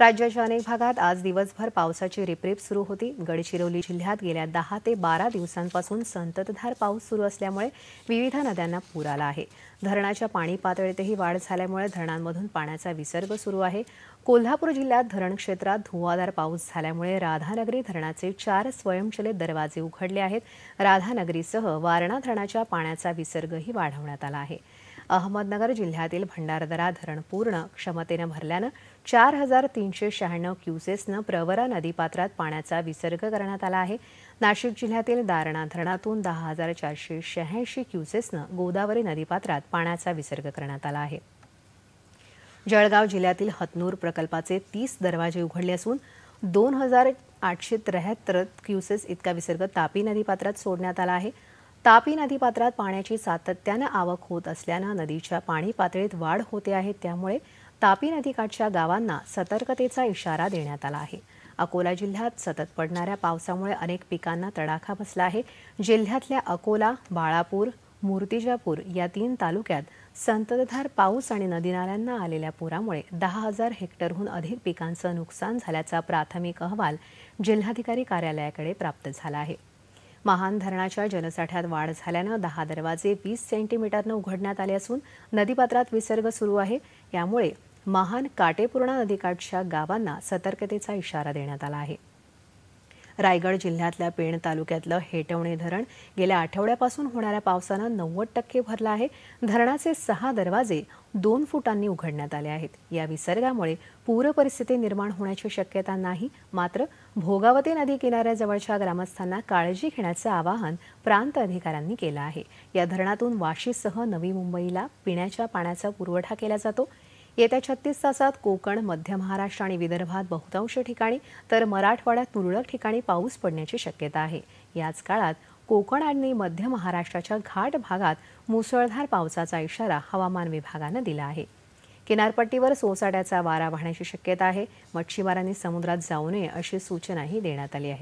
राज्याच्या अनेक भागात आज दिवसभर पावसाची रिपरिप सुरू होती गडचिरोली जिल्ह्यात गेल्या दहा ते बारा दिवसांपासून संततधार पाऊस सुरू असल्यामुळे विविध नद्यांना पूर आला आहे धरणाच्या पाणी पातळीतही वाढ झाल्यामुळे धरणांमधून पाण्याचा विसर्ग सुरू आहे कोल्हापूर जिल्ह्यात धरण क्षेत्रात धुवाधार पाऊस झाल्यामुळे राधानगरी धरणाचे चार स्वयंचलित दरवाजे उघडले आहेत राधानगरीसह वारणा धरणाच्या पाण्याचा विसर्गही वाढवण्यात आला आहे अहमदनगर जिल्ह्यातील भंडारदरा धरण पूर्ण क्षमतेनं भरल्यानं चार हजार तीनशे शहाण्णव क्युसेसनं प्रवरा नदीपात्रात पाण्याचा विसर्ग करण्यात आला आहे नाशिक जिल्ह्यातील दारणा धरणातून दहा हजार चारशे शहाऐंशी क्युसेसनं गोदावरी नदीपात्रात पाण्याचा विसर्ग करण्यात आला आहे जळगाव जिल्ह्यातील हतनूर प्रकल्पाचे तीस दरवाजे उघडले असून दोन हजार आठशे त्र्याहत्तर क्युसेस इतका विसर्ग तापी नदीपात्रात सोडण्यात आला आहे तापी नदीपात्रात पाण्याची सातत्यानं आवक होत असल्यानं नदीच्या पाणी पातळीत वाढ होते आहे त्यामुळे तापी नदीकाठच्या गावांना सतर्कतेचा इशारा देण्यात आला आहे अकोला जिल्ह्यात सतत पडणाऱ्या पावसामुळे अनेक पिकांना तडाखा बसला आहे जिल्ह्यातल्या अकोला बाळापूर मूर्तिजापूर या तीन तालुक्यात संततधार पाऊस आणि नदीनाल्यांना आलेल्या पुरामुळे दहा हजार हेक्टरहून अधिक पिकांचं नुकसान झाल्याचा प्राथमिक अहवाल जिल्हाधिकारी कार्यालयाकडे प्राप्त झाला आहे महान धरणाच्या जलसाठ्यात वाढ झाल्यानं दहा दरवाजे वीस सेंटीमीटरनं उघडण्यात आले असून नदीपात्रात विसर्ग सुरू आहे यामुळे महान काटेपूर्णा नदीकाठच्या गावांना सतर्कतेचा इशारा देण्यात आला आहे रायगड जिल्ह्यातल्या पेण तालुक्यातलं हेटवणे धरण गेल्या आठवड्यापासून होणाऱ्या पावसानं नव्वद टक्के भरलं आहे धरणाचे सहा दरवाजे दोन फुटांनी उघडण्यात आले आहेत या विसर्गामुळे पूरपरिस्थिती निर्माण होण्याची शक्यता नाही मात्र भोगावती नदी किनाऱ्याजवळच्या ग्रामस्थांना काळजी घेण्याचं आवाहन प्रांत अधिकाऱ्यांनी केलं आहे या धरणातून वाशीसह नवी मुंबईला पिण्याच्या पाण्याचा पुरवठा केला जातो येत्या छत्तीस तासात कोकण मध्य महाराष्ट्र आणि विदर्भात बहुतांश ठिकाणी तर मराठवाड्यात तुरळक ठिकाणी पाऊस पडण्याची शक्यता आहे याच काळात कोकण आणि मध्य महाराष्ट्राच्या घाट भागात मुसळधार पावसाचा इशारा हवामान विभागानं दिला आहे किनारपट्टीवर सोसाट्याचा वारा वाहण्याची शक्यता आहे मच्छीमारांनी समुद्रात जाऊ नये अशी सूचनाही देण्यात आली आहे